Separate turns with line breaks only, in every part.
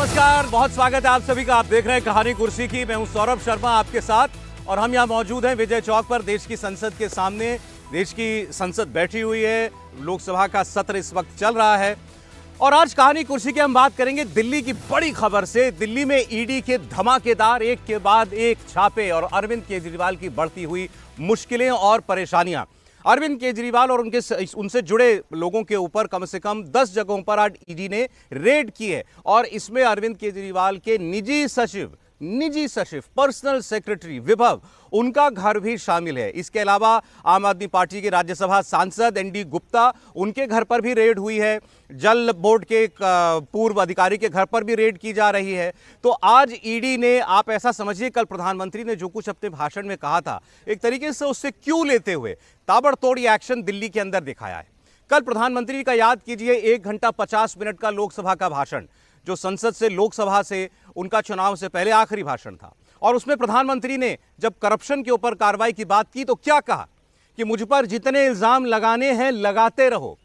नमस्कार बहुत स्वागत है आप सभी का आप देख रहे हैं कहानी कुर्सी की मैं हूं सौरभ शर्मा आपके साथ और हम यहाँ मौजूद हैं विजय चौक पर देश की संसद के सामने देश की संसद बैठी हुई है लोकसभा का सत्र इस वक्त चल रहा है और आज कहानी कुर्सी की हम बात करेंगे दिल्ली की बड़ी खबर से दिल्ली में ईडी के धमाकेदार एक के बाद एक छापे और अरविंद केजरीवाल की बढ़ती हुई मुश्किलें और परेशानियां अरविंद केजरीवाल और उनके उनसे जुड़े लोगों के ऊपर कम से कम दस जगहों पर आज ईडी ने रेड की है और इसमें अरविंद केजरीवाल के निजी सचिव निजी सचिव पर्सनल सेक्रेटरी विभव उनका घर भी शामिल है इसके अलावा आम आदमी पार्टी के राज्यसभा सांसद एनडी गुप्ता उनके घर पर भी रेड हुई है जल बोर्ड के पूर्व अधिकारी के घर पर भी रेड की जा रही है तो आज ईडी e ने आप ऐसा समझिए कल प्रधानमंत्री ने जो कुछ अपने भाषण में कहा था एक तरीके से उससे क्यों लेते हुए ताबड़तोड़ एक्शन दिल्ली के अंदर दिखाया है कल प्रधानमंत्री का याद कीजिए एक घंटा पचास मिनट का लोकसभा का भाषण जो संसद से लोकसभा से उनका चुनाव से पहले आखिरी भाषण था और उसमें प्रधानमंत्री ने जब करप्शन के ऊपर कार्रवाई की बात की तो क्या कहा कि मुझ पर जितने इल्ज़ाम लगाने हैं लगाते रहो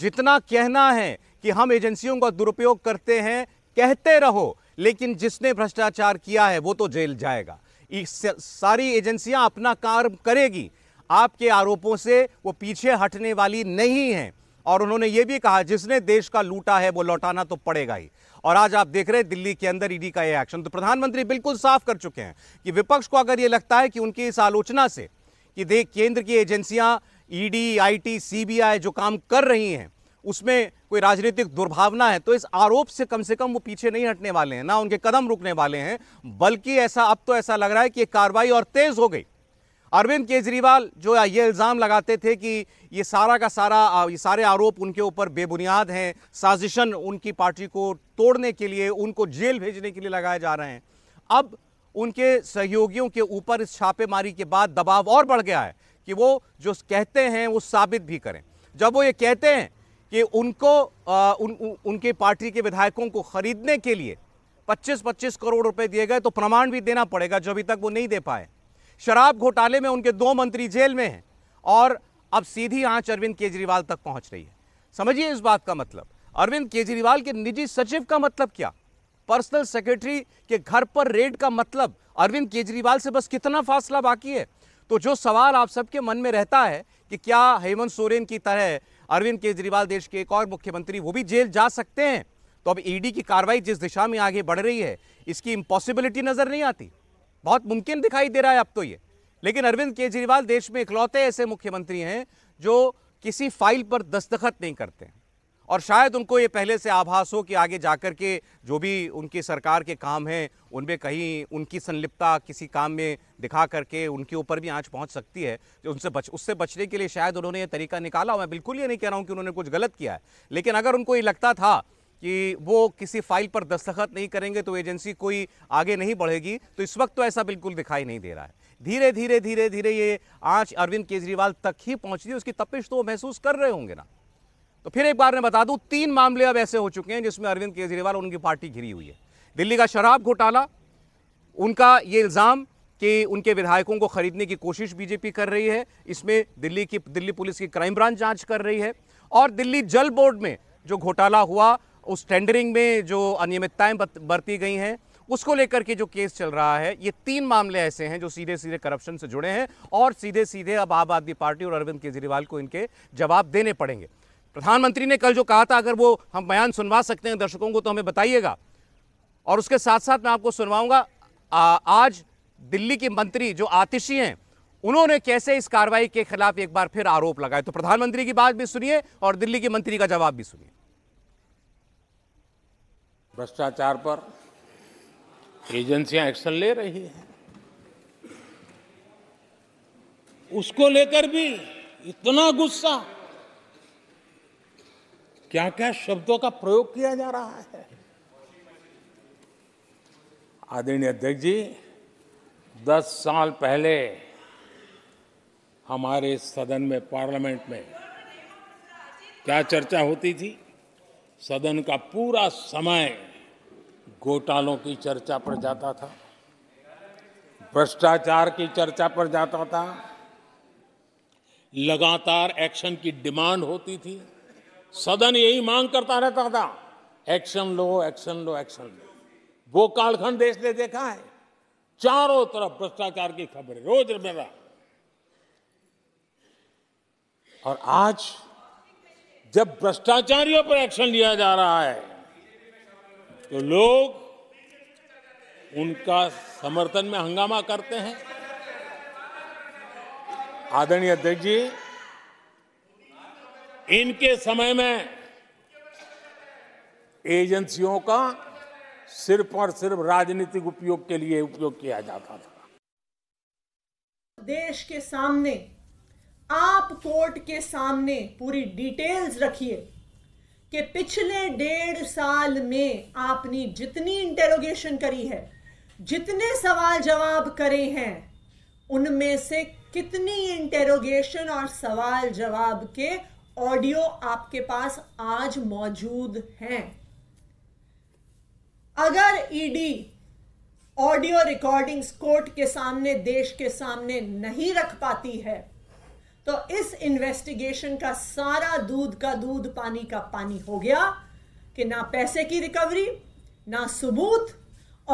जितना कहना है कि हम एजेंसियों का दुरुपयोग करते हैं कहते रहो लेकिन जिसने भ्रष्टाचार किया है वो तो जेल जाएगा इस सारी एजेंसियां अपना कार्य करेगी आपके आरोपों से वो पीछे हटने वाली नहीं है और उन्होंने ये भी कहा जिसने देश का लूटा है वो लौटाना तो पड़ेगा ही और आज आप देख रहे हैं दिल्ली के अंदर ईडी e का ये एक्शन तो प्रधानमंत्री बिल्कुल साफ कर चुके हैं कि विपक्ष को अगर ये लगता है कि उनकी इस आलोचना से कि देख केंद्र की एजेंसियां ईडी आईटी सीबीआई जो काम कर रही हैं उसमें कोई राजनीतिक दुर्भावना है तो इस आरोप से कम से कम वो पीछे नहीं हटने वाले हैं ना उनके कदम रुकने वाले हैं बल्कि ऐसा अब तो ऐसा लग रहा है कि ये कार्रवाई और तेज हो गई अरविंद केजरीवाल जो ये इल्ज़ाम लगाते थे कि ये सारा का सारा ये सारे आरोप उनके ऊपर बेबुनियाद हैं साजिशन उनकी पार्टी को तोड़ने के लिए उनको जेल भेजने के लिए लगाए जा रहे हैं अब उनके सहयोगियों के ऊपर इस छापेमारी के बाद दबाव और बढ़ गया है कि वो जो कहते हैं वो साबित भी करें जब वो ये कहते हैं कि उनको आ, उन, उन, उनके पार्टी के विधायकों को ख़रीदने के लिए 25-25 करोड़ रुपए दिए गए तो प्रमाण भी देना पड़ेगा जो अभी तक वो नहीं दे पाए शराब घोटाले में उनके दो मंत्री जेल में हैं और अब सीधी आँच अरविंद केजरीवाल तक पहुँच रही है समझिए इस बात का मतलब अरविंद केजरीवाल के निजी सचिव का मतलब क्या पर्सनल सेक्रेटरी के घर पर रेड का मतलब अरविंद केजरीवाल से बस कितना फासला बाकी है तो जो सवाल आप सबके मन में रहता है कि क्या हेमंत सोरेन की तरह अरविंद केजरीवाल देश के एक और मुख्यमंत्री वो भी जेल जा सकते हैं तो अब ईडी की कार्रवाई जिस दिशा में आगे बढ़ रही है इसकी इम्पॉसिबिलिटी नज़र नहीं आती बहुत मुमकिन दिखाई दे रहा है अब तो ये लेकिन अरविंद केजरीवाल देश में इकलौते ऐसे मुख्यमंत्री हैं जो किसी फाइल पर दस्तखत नहीं करते हैं और शायद उनको ये पहले से आभास हो कि आगे जाकर के जो भी उनकी सरकार के काम हैं उनमें कहीं उनकी संलिप्तता किसी काम में दिखा करके उनके ऊपर भी आँच पहुँच सकती है उनसे बच उससे बचने के लिए शायद उन्होंने ये तरीका निकाला मैं बिल्कुल ये नहीं कह रहा हूँ कि उन्होंने कुछ गलत किया है लेकिन अगर उनको ये लगता था कि वो किसी फाइल पर दस्तखत नहीं करेंगे तो एजेंसी कोई आगे नहीं बढ़ेगी तो इस वक्त तो ऐसा बिल्कुल दिखाई नहीं दे रहा है धीरे धीरे धीरे धीरे ये आँच अरविंद केजरीवाल तक ही पहुँच रही उसकी तपिश तो वो महसूस कर रहे होंगे ना तो फिर एक बार मैं बता दूं तीन मामले अब ऐसे हो चुके हैं जिसमें अरविंद केजरीवाल उनकी पार्टी घिरी हुई है दिल्ली का शराब घोटाला उनका ये इल्ज़ाम कि उनके विधायकों को खरीदने की कोशिश बीजेपी कर रही है इसमें दिल्ली की दिल्ली पुलिस की क्राइम ब्रांच जांच कर रही है और दिल्ली जल बोर्ड में जो घोटाला हुआ उस टेंडरिंग में जो अनियमितताएं बरती गई हैं उसको लेकर के जो केस चल रहा है ये तीन मामले ऐसे हैं जो सीधे सीधे करप्शन से जुड़े हैं और सीधे सीधे अब आम आदमी पार्टी और अरविंद केजरीवाल को इनके जवाब देने पड़ेंगे प्रधानमंत्री ने कल जो कहा था अगर वो हम बयान सुनवा सकते हैं दर्शकों को तो हमें बताइएगा और उसके साथ साथ मैं आपको सुनवाऊंगा आज दिल्ली के मंत्री जो आतिशी हैं उन्होंने कैसे इस कार्रवाई के खिलाफ एक बार फिर आरोप लगाए तो प्रधानमंत्री की बात भी सुनिए और दिल्ली के मंत्री का जवाब भी सुनिए
भ्रष्टाचार पर एजेंसियां एक्शन ले रही हैं उसको लेकर भी इतना गुस्सा क्या क्या शब्दों का प्रयोग किया जा रहा है आदरणीय अध्यक्ष जी दस साल पहले हमारे सदन में पार्लियामेंट में क्या चर्चा होती थी सदन का पूरा समय घोटालों की चर्चा पर जाता था भ्रष्टाचार की चर्चा पर जाता था लगातार एक्शन की डिमांड होती थी सदन यही मांग करता रहता था एक्शन लो एक्शन लो एक्शन लो वो कालखंड देश ने देखा है चारों तरफ भ्रष्टाचार की खबरें रोज मेरा और आज जब भ्रष्टाचारियों पर एक्शन लिया जा रहा है तो लोग उनका समर्थन में हंगामा करते हैं आदरणीय अध्यक्ष जी इनके समय में एजेंसियों का सिर्फ और सिर्फ राजनीतिक उपयोग के लिए उपयोग किया जाता था
देश के सामने आप कोर्ट के सामने पूरी डिटेल्स रखिए कि पिछले डेढ़ साल में आपने जितनी इंटेरोगेशन करी है जितने सवाल जवाब करे हैं उनमें से कितनी इंटेरोगेशन और सवाल जवाब के ऑडियो आपके पास आज मौजूद हैं अगर ईडी ऑडियो रिकॉर्डिंग्स कोर्ट के सामने देश के सामने नहीं रख पाती है तो इस इन्वेस्टिगेशन का सारा दूध का दूध पानी का पानी हो गया कि ना पैसे की रिकवरी ना सबूत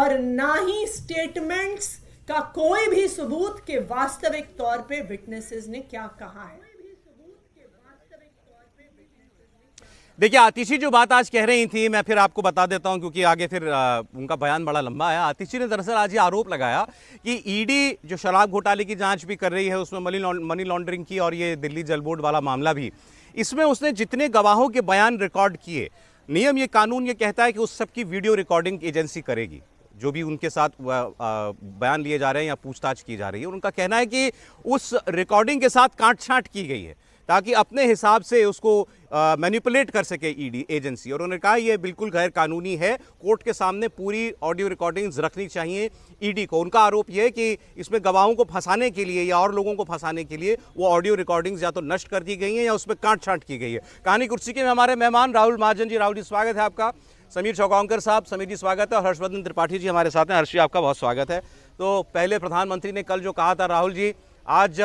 और ना ही स्टेटमेंट्स का कोई भी सबूत के वास्तविक तौर पे विटनेसेस ने क्या कहा है
देखिए आतिशी जो बात आज कह रही थी मैं फिर आपको बता देता हूं क्योंकि आगे फिर आ, उनका बयान बड़ा लंबा आया आतिशी ने दरअसल आज ये आरोप लगाया कि ईडी जो शराब घोटाले की जांच भी कर रही है उसमें मनी मनी लॉन्ड्रिंग की और ये दिल्ली जल बोर्ड वाला मामला भी इसमें उसने जितने गवाहों के बयान रिकॉर्ड किए नियम ये कानून ये कहता है कि उस सबकी वीडियो रिकॉर्डिंग एजेंसी करेगी जो भी उनके साथ बयान लिए जा रहे हैं या पूछताछ की जा रही है उनका कहना है कि उस रिकॉर्डिंग के साथ काट छाँट की गई है ताकि अपने हिसाब से उसको मैनिपुलेट कर सके ईडी e एजेंसी और उन्होंने कहा यह बिल्कुल गैर कानूनी है कोर्ट के सामने पूरी ऑडियो रिकॉर्डिंग्स रखनी चाहिए ईडी e को उनका आरोप यह है कि इसमें गवाहों को फंसाने के लिए या और लोगों को फंसाने के लिए वो ऑडियो रिकॉर्डिंग्स या तो नष्ट कर दी गई हैं या उसमें काट छाट की गई है कहानी कुर्सी के हमारे मेहमान राहुल महाजन जी राहुल जी स्वागत है आपका समीर चौगांकर साहब समीर जी स्वागत है और हर्षवर्धन त्रिपाठी जी हमारे साथ हैं हर्ष जी आपका बहुत स्वागत है तो पहले प्रधानमंत्री ने कल जो कहा था राहुल जी आज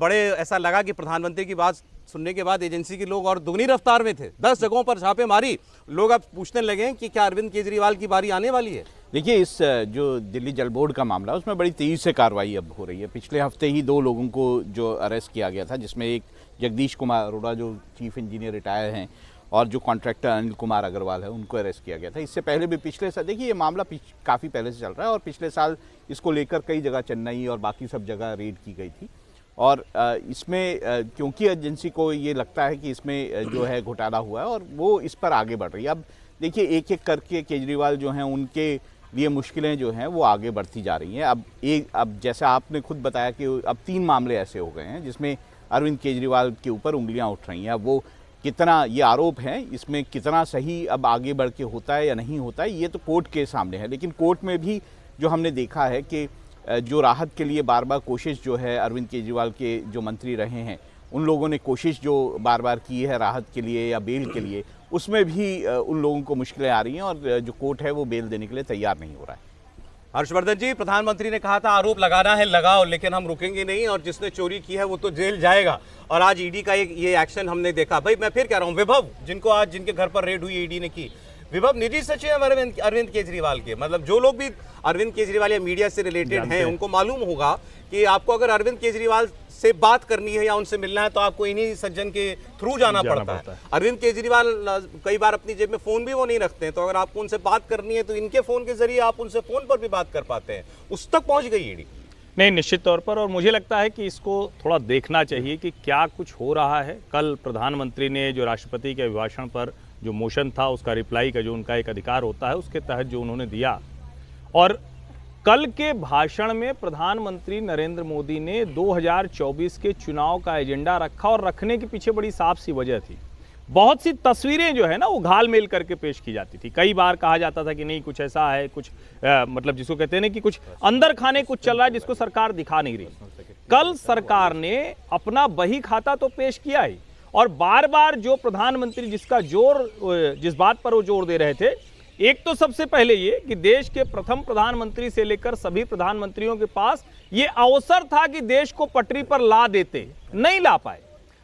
बड़े ऐसा लगा कि प्रधानमंत्री की बात सुनने के बाद एजेंसी के लोग और दुगनी रफ्तार में थे दस जगहों पर मारी लोग अब पूछने लगे हैं कि क्या अरविंद
केजरीवाल की बारी आने वाली है देखिए इस जो दिल्ली जल बोर्ड का मामला उसमें बड़ी तेज़ी से कार्रवाई अब हो रही है पिछले हफ्ते ही दो लोगों को जो अरेस्ट किया गया था जिसमें एक जगदीश कुमार अरोड़ा जो चीफ इंजीनियर रिटायर हैं और जो कॉन्ट्रैक्टर अनिल कुमार अग्रवाल है उनको अरेस्ट किया गया था इससे पहले भी पिछले साल देखिए ये मामला काफ़ी पहले से चल रहा है और पिछले साल इसको लेकर कई जगह चेन्नई और बाकी सब जगह रेड की गई थी और इसमें क्योंकि एजेंसी को ये लगता है कि इसमें जो है घोटाला हुआ है और वो इस पर आगे बढ़ रही है अब देखिए एक एक करके केजरीवाल जो हैं उनके लिए मुश्किलें जो हैं वो आगे बढ़ती जा रही हैं अब एक अब जैसा आपने खुद बताया कि अब तीन मामले ऐसे हो गए हैं जिसमें अरविंद केजरीवाल के ऊपर उंगलियां उठ रही हैं अब वो कितना ये आरोप है इसमें कितना सही अब आगे बढ़ के होता है या नहीं होता है ये तो कोर्ट के सामने है लेकिन कोर्ट में भी जो हमने देखा है कि जो राहत के लिए बार बार कोशिश जो है अरविंद केजरीवाल के जो मंत्री रहे हैं उन लोगों ने कोशिश जो बार बार की है राहत के लिए या बेल के लिए उसमें भी उन लोगों को मुश्किलें आ रही हैं और जो कोर्ट है वो बेल देने के लिए तैयार नहीं हो रहा है हर्षवर्धन जी प्रधानमंत्री ने कहा था आरोप लगाना है
लगाओ लेकिन हम रुकेंगे नहीं और जिसने चोरी की है वो तो जेल जाएगा और आज ईडी का एक ये एक्शन हमने देखा भाई मैं फिर कह रहा हूँ विभव जिनको आज जिनके घर पर रेड हुई ईडी ने की विभव निजी सचिव अरविंद अरविंद केजरीवाल के मतलब जो लोग भी अरविंद केजरीवाल या मीडिया से रिलेटेड हैं उनको मालूम होगा कि आपको अगर अरविंद केजरीवाल से बात करनी है या उनसे मिलना है तो आपको इन्हीं सज्जन के थ्रू जाना, जाना पड़ता, पड़ता है है। अरविंद केजरीवाल कई बार अपनी जेब में फ़ोन भी वो नहीं रखते हैं तो अगर आपको उनसे बात करनी है तो इनके फ़ोन के जरिए आप उनसे फ़ोन पर भी बात कर पाते हैं उस तक पहुंच गई ईडी
नहीं निश्चित तौर पर और मुझे लगता है कि इसको थोड़ा देखना चाहिए कि क्या कुछ हो रहा है कल प्रधानमंत्री ने जो राष्ट्रपति के अभिभाषण पर जो मोशन था उसका रिप्लाई का जो उनका एक अधिकार होता है उसके तहत जो उन्होंने दिया और कल के भाषण में प्रधानमंत्री नरेंद्र मोदी ने 2024 के चुनाव का एजेंडा रखा और रखने के पीछे बड़ी साफ सी वजह थी बहुत सी तस्वीरें जो है ना वो घाल मेल करके पेश की जाती थी कई बार कहा जाता था कि नहीं कुछ ऐसा है कुछ आ, मतलब जिसको कहते हैं ना कि कुछ अंदर खाने कुछ चल रहा है जिसको सरकार दिखा नहीं रही कल सरकार ने अपना बही खाता तो पेश किया ही और बार बार जो प्रधानमंत्री जिसका जोर जिस बात पर वो जोर दे रहे थे एक तो सबसे पहले ये कि देश के प्रथम प्रधानमंत्री से लेकर सभी प्रधानमंत्रियों के पास ये अवसर था कि देश को पटरी पर ला देते नहीं ला पाए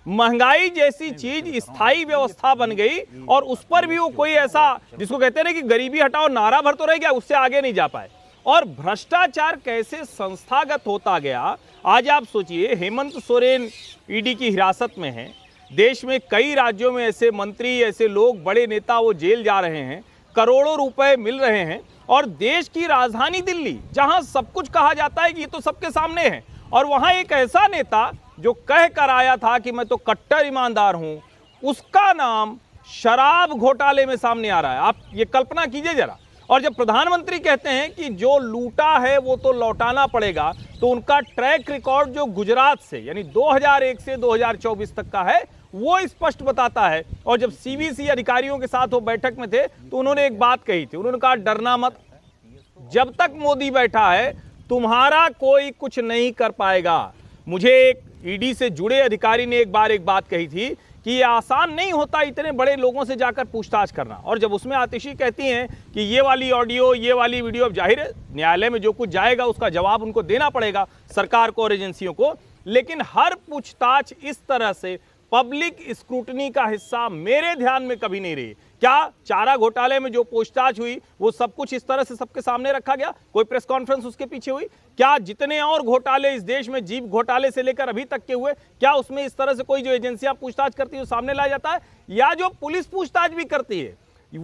महंगाई जैसी चीज स्थायी हाँ, व्यवस्था बन गई और उस पर भी वो कोई ऐसा जिसको कहते हैं ना कि गरीबी हटाओ नारा भर तो रह गया उससे आगे नहीं जा पाए और भ्रष्टाचार कैसे संस्थागत होता गया आज आप सोचिए हेमंत सोरेन ईडी की हिरासत में है देश में कई राज्यों में ऐसे मंत्री ऐसे लोग बड़े नेता वो जेल जा रहे हैं करोड़ों रुपए मिल रहे हैं और देश की राजधानी दिल्ली जहां सब कुछ कहा जाता है कि ये तो सबके सामने है और वहां एक ऐसा नेता जो कह कर आया था कि मैं तो कट्टर ईमानदार हूं उसका नाम शराब घोटाले में सामने आ रहा है आप ये कल्पना कीजिए जरा और जब प्रधानमंत्री कहते हैं कि जो लूटा है वो तो लौटाना पड़ेगा तो उनका ट्रैक रिकॉर्ड जो गुजरात से यानी 2001 से 2024 तक का है वो स्पष्ट बताता है और जब सीबीसी अधिकारियों के साथ वो बैठक में थे तो उन्होंने एक बात कही थी उन्होंने कहा डरना मत जब तक मोदी बैठा है तुम्हारा कोई कुछ नहीं कर पाएगा मुझे एक ईडी e से जुड़े अधिकारी ने एक बार एक बात कही थी कि ये आसान नहीं होता इतने बड़े लोगों से जाकर पूछताछ करना और जब उसमें आतिशी कहती हैं कि ये वाली ऑडियो ये वाली वीडियो अब जाहिर है न्यायालय में जो कुछ जाएगा उसका जवाब उनको देना पड़ेगा सरकार को और एजेंसियों को लेकिन हर पूछताछ इस तरह से पब्लिक स्क्रूटनी का हिस्सा मेरे ध्यान में कभी नहीं रही क्या चारा घोटाले में जो पूछताछ हुई वो सब कुछ इस तरह से सबके सामने रखा गया कोई प्रेस कॉन्फ्रेंस उसके पीछे हुई क्या जितने और घोटाले इस देश में जीप घोटाले से लेकर अभी तक के हुए क्या उसमें इस तरह से कोई जो एजेंसियां पूछताछ करती है सामने लाया जाता है या जो पुलिस पूछताछ भी करती है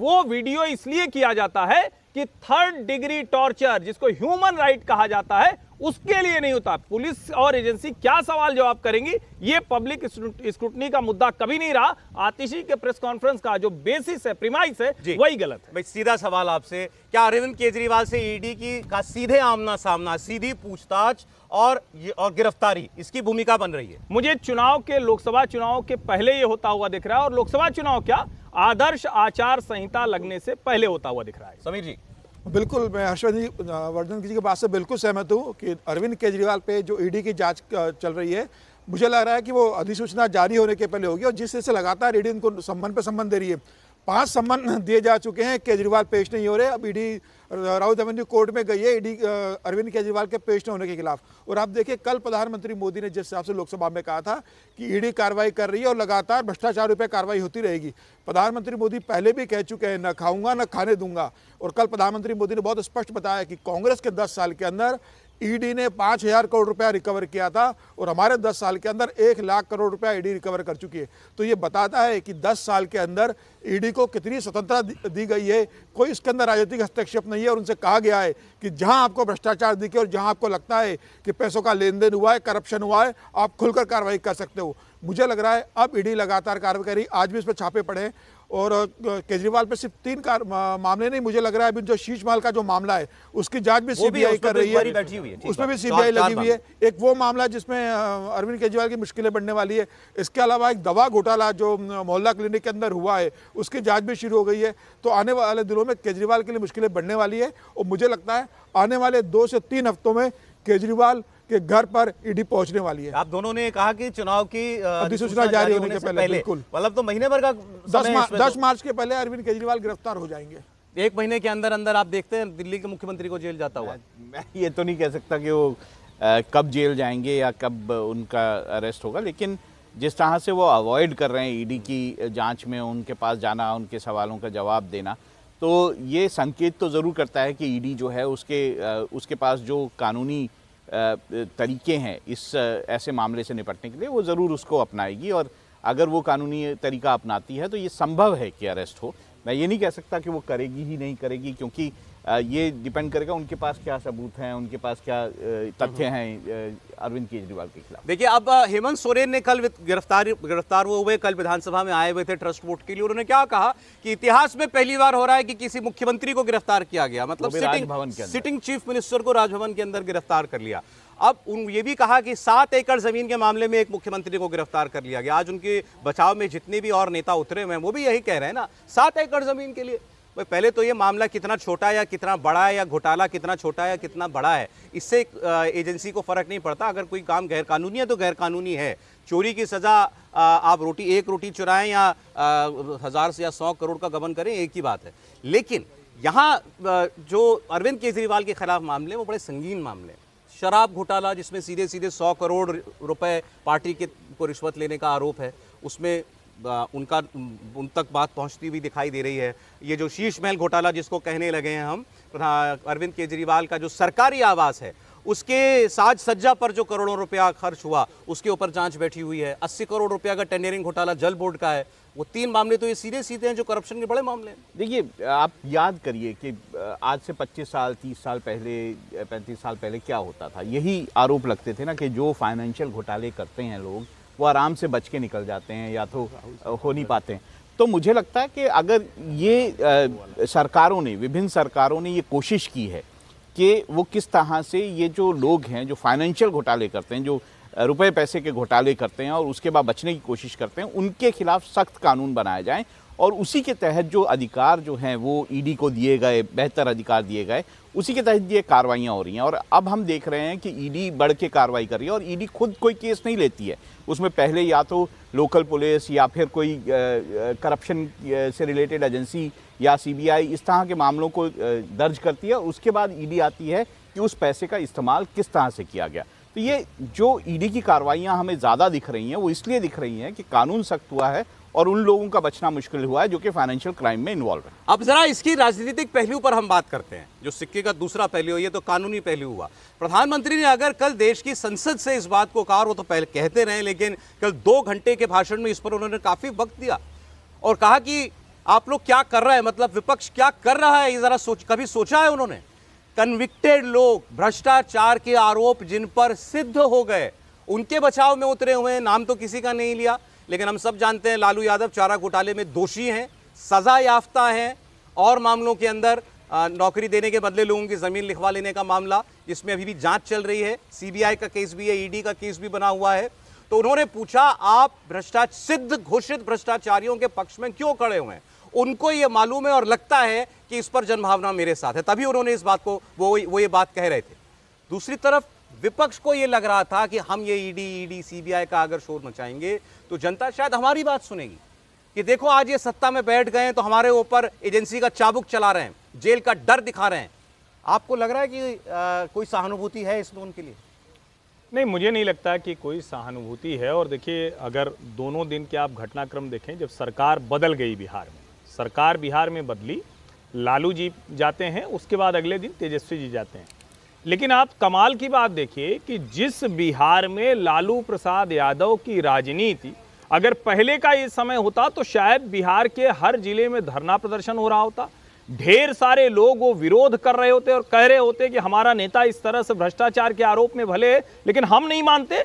वो वीडियो इसलिए किया जाता है कि थर्ड डिग्री टॉर्चर जिसको ह्यूमन राइट कहा जाता है उसके लिए नहीं होता पुलिस और एजेंसी क्या सवाल जवाब करेंगी ये पब्लिक स्क्रूटनी का मुद्दा कभी नहीं रहा आतिशी के प्रेस कॉन्फ्रेंस का जो बेसिस है प्रिमाइस है वही गलत है भाई सीधा सवाल आपसे
क्या अरविंद केजरीवाल से ईडी e की का सीधे आमना सामना सीधी पूछताछ और
और गिरफ्तारी इसकी भूमिका बन रही है मुझे चुनाव के लोकसभा चुनाव के पहले ये होता हुआ दिख रहा है और लोकसभा चुनाव क्या आदर्श आचार संहिता लगने से पहले होता हुआ दिख रहा है समीर
जी बिल्कुल मैं हर्षवर्धन वर्धन जी की बात से बिल्कुल सहमत हूँ कि अरविंद केजरीवाल पे जो ईडी e की जांच चल रही है मुझे लग रहा है कि वो अधिसूचना जारी होने के पहले होगी और जिस तरह से लगातार ईडी e उनको संबंध पे संबंध दे रही है पांच संबंध दिए जा चुके हैं केजरीवाल पेश नहीं हो रहे अब ED e Rouse Avenue court में गई है ईडी अरविंद केजरीवाल के पेश न होने के खिलाफ और आप देखिए कल प्रधानमंत्री मोदी ने जिस हिसाब से लोकसभा में कहा था कि ईडी कार्रवाई कर रही है और लगातार भ्रष्टाचार रूपये कार्रवाई होती रहेगी प्रधानमंत्री मोदी पहले भी कह चुके हैं न खाऊंगा न खाने दूंगा और कल प्रधानमंत्री मोदी ने बहुत स्पष्ट बताया कि कांग्रेस के दस साल के अंदर ईडी e ने पांच हज़ार करोड़ रुपया रिकवर किया था और हमारे दस साल के अंदर एक लाख करोड़ रुपया ईडी e रिकवर कर चुकी है तो ये बताता है कि दस साल के अंदर ईडी e को कितनी स्वतंत्रता दी गई है कोई इसके अंदर राजनीतिक हस्तक्षेप नहीं है और उनसे कहा गया है कि जहां आपको भ्रष्टाचार दिखे और जहां आपको लगता है कि पैसों का लेन देन हुआ है करप्शन हुआ है आप खुलकर कार्रवाई कर सकते हो मुझे लग रहा है अब ईडी लगातार कार्रवाई करी आज भी इस पर छापे पड़े और केजरीवाल पे सिर्फ तीन कार, मामले नहीं मुझे लग रहा है अभी जो माल का जो मामला है उसकी जांच भी सीबीआई कर रही है उसमें भी सीबीआई लगी हुई है एक वो मामला जिसमें अरविंद केजरीवाल की मुश्किलें बढ़ने वाली है इसके अलावा एक दवा घोटाला जो मोहल्ला क्लिनिक के अंदर हुआ है उसकी जाँच भी शुरू हो गई है तो आने वाले दिनों में केजरीवाल के लिए मुश्किलें बढ़ने वाली है और मुझे लगता है आने वाले दो से तीन हफ्तों में केजरीवाल के घर पर ईडी e पहुंचने वाली है आप दोनों ने कहा कि चुनाव की अधिसूचना जारी होने के पहले बिल्कुल मतलब तो महीने भर का दस दस तो। मार्च के पहले अरविंद केजरीवाल गिरफ्तार हो जाएंगे
एक महीने के अंदर अंदर आप देखते हैं दिल्ली के मुख्यमंत्री को जेल जाता हुआ
मैं ये तो नहीं कह सकता कि वो कब जेल जाएंगे या कब उनका अरेस्ट होगा लेकिन जिस तरह से वो अवॉइड कर रहे हैं ईडी e की जांच में उनके पास जाना उनके सवालों का जवाब देना तो ये संकेत तो ज़रूर करता है कि ईडी e जो है उसके उसके पास जो कानूनी तरीके हैं इस ऐसे मामले से निपटने के लिए वो ज़रूर उसको अपनाएगी और अगर वो कानूनी तरीका अपनाती है तो ये संभव है कि अरेस्ट हो मैं ये नहीं कह सकता कि वो करेगी ही नहीं करेगी क्योंकि ये डिपेंड करेगा उनके पास क्या सबूत हैं उनके पास क्या तथ्य हम्म। हैं अरविंद केजरीवाल के खिलाफ देखिए अब हेमंत सोरेन ने कल गिरफ्तार गिरफ्तार वो हुए कल विधानसभा
में आए हुए थे ट्रस्ट वोट के लिए उन्होंने क्या कहा कि इतिहास में पहली बार हो रहा है कि किसी मुख्यमंत्री को गिरफ्तार किया गया मतलब सिटिंग सिटिंग चीफ मिनिस्टर को राजभवन के अंदर गिरफ्तार कर लिया अब उन ये भी कहा कि सात एकड़ जमीन के मामले में एक मुख्यमंत्री को गिरफ्तार कर लिया गया आज उनके बचाव में जितने भी और नेता उतरे हुए हैं वो भी यही कह रहे हैं ना सात एकड़ जमीन के लिए भाई पहले तो ये मामला कितना छोटा या कितना बड़ा है या घोटाला कितना छोटा या कितना बड़ा है इससे एजेंसी को फ़र्क नहीं पड़ता अगर कोई काम गैरकानूनी है तो गैरकानूनी है चोरी की सज़ा आप रोटी एक रोटी चुराएं या हज़ार से या सौ करोड़ का गबन करें एक ही बात है लेकिन यहाँ जो अरविंद केजरीवाल के खिलाफ मामले वो बड़े संगीन मामले हैं शराब घोटाला जिसमें सीधे सीधे सौ करोड़ रुपए पार्टी के को रिश्वत लेने का आरोप है उसमें उनका उन तक बात पहुंचती हुई दिखाई दे रही है ये जो शीश महल घोटाला जिसको कहने लगे हैं हम प्रधान अरविंद केजरीवाल का जो सरकारी आवास है उसके साज सज्जा पर जो करोड़ों रुपया खर्च हुआ उसके ऊपर जांच बैठी हुई है अस्सी करोड़ रुपया का टेंडरिंग घोटाला जल बोर्ड का है
वो तीन मामले तो ये सीधे सीधे हैं जो करप्शन के बड़े मामले हैं देखिए आप याद करिए कि आज से 25 साल 30 साल पहले 35 साल पहले क्या होता था यही आरोप लगते थे ना कि जो फाइनेंशियल घोटाले करते हैं लोग वो आराम से बच के निकल जाते हैं या तो हो नहीं पाते हैं तो मुझे लगता है कि अगर ये सरकारों ने विभिन्न सरकारों ने ये कोशिश की है कि वो किस तरह से ये जो लोग हैं जो फाइनेंशियल घोटाले करते हैं जो रुपए पैसे के घोटाले करते हैं और उसके बाद बचने की कोशिश करते हैं उनके खिलाफ सख्त कानून बनाए जाएं और उसी के तहत जो अधिकार जो हैं वो ईडी e को दिए गए बेहतर अधिकार दिए गए उसी के तहत ये कार्रवाइयाँ हो रही हैं और अब हम देख रहे हैं कि ईडी e बढ़ के कार्रवाई कर रही है और ईडी e खुद कोई केस नहीं लेती है उसमें पहले या तो लोकल पुलिस या फिर कोई करप्शन से रिलेटेड एजेंसी या सीबीआई इस तरह के मामलों को दर्ज करती है और उसके बाद ईडी आती है कि उस पैसे का इस्तेमाल किस तरह से किया गया तो ये जो ईडी की कार्रवाइयाँ हमें ज़्यादा दिख रही हैं वो इसलिए दिख रही हैं कि कानून सख्त हुआ है और उन लोगों का बचना मुश्किल हुआ है जो कि फाइनेंशियल क्राइम में इन्वॉल्व है
अब जरा इसकी राजनीतिक पहलू पर हम बात करते हैं जो सिक्के का दूसरा पहलू ये तो कानूनी पहलू हुआ प्रधानमंत्री ने अगर कल देश की संसद से इस बात को कहा वो तो पहले कहते रहे लेकिन कल दो घंटे के भाषण में इस पर उन्होंने काफ़ी वक्त दिया और कहा कि आप लोग क्या कर रहे हैं मतलब विपक्ष क्या कर रहा है ये जरा सोच कभी सोचा है उन्होंने कन्विक्टेड लोग भ्रष्टाचार के आरोप जिन पर सिद्ध हो गए उनके बचाव में उतरे हुए नाम तो किसी का नहीं लिया लेकिन हम सब जानते हैं लालू यादव चारा घोटाले में दोषी हैं सज़ा याफ्ता हैं और मामलों के अंदर नौकरी देने के बदले लोगों की ज़मीन लिखवा लेने का मामला इसमें अभी भी जांच चल रही है सीबीआई का केस भी है ईडी का केस भी बना हुआ है तो उन्होंने पूछा आप भ्रष्टाचार सिद्ध घोषित भ्रष्टाचारियों के पक्ष में क्यों खड़े हुए हैं उनको ये मालूम है और लगता है कि इस पर जनभावना मेरे साथ है तभी उन्होंने इस बात को वो वो ये बात कह रहे थे दूसरी तरफ विपक्ष को ये लग रहा था कि हम ये ईडी ईडी सीबीआई का अगर शोर मचाएंगे तो जनता शायद हमारी बात सुनेगी कि देखो आज ये सत्ता में बैठ गए तो हमारे ऊपर एजेंसी का चाबुक चला रहे हैं जेल का डर दिखा रहे हैं आपको लग रहा है कि आ, कोई सहानुभूति है इसमें उनके लिए
नहीं मुझे नहीं लगता कि कोई सहानुभूति है और देखिए अगर दोनों दिन के आप घटनाक्रम देखें जब सरकार बदल गई बिहार में सरकार बिहार में बदली लालू जी जाते हैं उसके बाद अगले दिन तेजस्वी जी जाते हैं लेकिन आप कमाल की बात देखिए कि जिस बिहार में लालू प्रसाद यादव की राजनीति अगर पहले का ये समय होता तो शायद बिहार के हर जिले में धरना प्रदर्शन हो रहा होता ढेर सारे लोग वो विरोध कर रहे होते और कह रहे होते कि हमारा नेता इस तरह से भ्रष्टाचार के आरोप में भले लेकिन हम नहीं मानते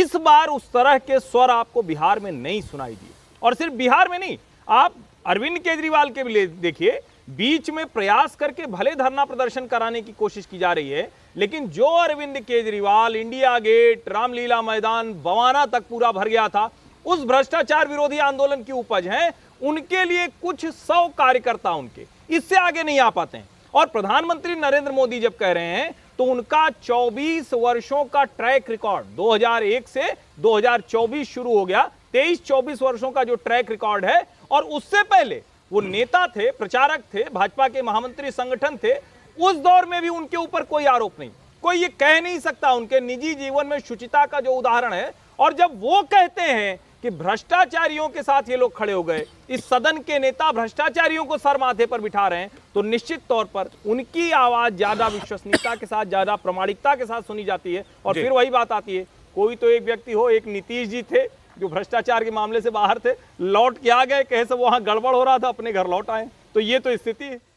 इस बार उस तरह के स्वर आपको बिहार में नहीं सुनाई दिए और सिर्फ बिहार में नहीं आप अरविंद केजरीवाल के भी देखिए बीच में प्रयास करके भले धरना प्रदर्शन कराने की कोशिश की जा रही है लेकिन जो अरविंद केजरीवाल इंडिया गेट रामलीला मैदान बवाना तक पूरा भर गया था उस भ्रष्टाचार विरोधी आंदोलन की उपज है उनके लिए कुछ सौ कार्यकर्ता उनके इससे आगे नहीं आ पाते हैं और प्रधानमंत्री नरेंद्र मोदी जब कह रहे हैं तो उनका 24 वर्षों का ट्रैक रिकॉर्ड 2001 से 2024 शुरू हो गया 23 24 वर्षों का जो ट्रैक रिकॉर्ड है और उससे पहले वो नेता थे प्रचारक थे भाजपा के महामंत्री संगठन थे उस दौर में भी उनके ऊपर कोई आरोप नहीं कोई ये कह नहीं सकता उनके निजी जीवन में शुचिता का जो उदाहरण है और जब वो कहते हैं कि भ्रष्टाचारियों के साथ ये लोग खड़े हो गए इस सदन के नेता भ्रष्टाचारियों को सर माथे पर बिठा रहे हैं तो निश्चित तौर पर उनकी आवाज ज्यादा विश्वसनीयता के साथ ज्यादा प्रमाणिकता के साथ सुनी जाती है और फिर वही बात आती है कोई तो एक व्यक्ति हो एक नीतीश जी थे जो भ्रष्टाचार के मामले से बाहर थे लौट के आ गए कैसे वहाँ गड़बड़ हो रहा था अपने घर लौट आए तो ये तो स्थिति है